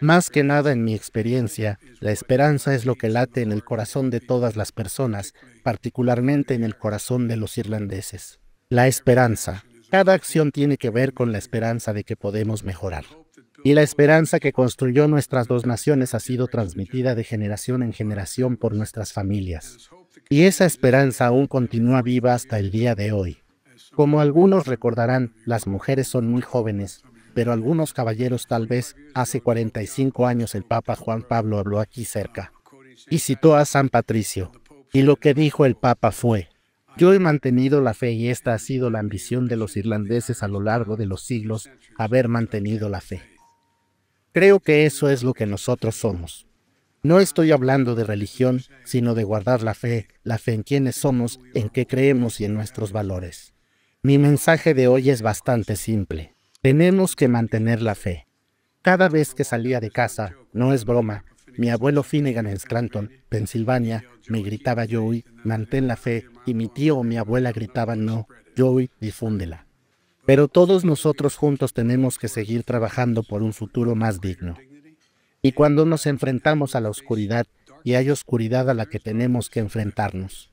Más que nada en mi experiencia, la esperanza es lo que late en el corazón de todas las personas, particularmente en el corazón de los irlandeses. La esperanza. Cada acción tiene que ver con la esperanza de que podemos mejorar. Y la esperanza que construyó nuestras dos naciones ha sido transmitida de generación en generación por nuestras familias. Y esa esperanza aún continúa viva hasta el día de hoy. Como algunos recordarán, las mujeres son muy jóvenes, pero algunos caballeros tal vez hace 45 años el Papa Juan Pablo habló aquí cerca y citó a San Patricio. Y lo que dijo el Papa fue, yo he mantenido la fe y esta ha sido la ambición de los irlandeses a lo largo de los siglos, haber mantenido la fe. Creo que eso es lo que nosotros somos. No estoy hablando de religión, sino de guardar la fe, la fe en quienes somos, en qué creemos y en nuestros valores. Mi mensaje de hoy es bastante simple. Tenemos que mantener la fe. Cada vez que salía de casa, no es broma, mi abuelo Finnegan en Scranton, Pensilvania, me gritaba Joey, mantén la fe, y mi tío o mi abuela gritaban no, Joey, difúndela. Pero todos nosotros juntos tenemos que seguir trabajando por un futuro más digno. Y cuando nos enfrentamos a la oscuridad, y hay oscuridad a la que tenemos que enfrentarnos,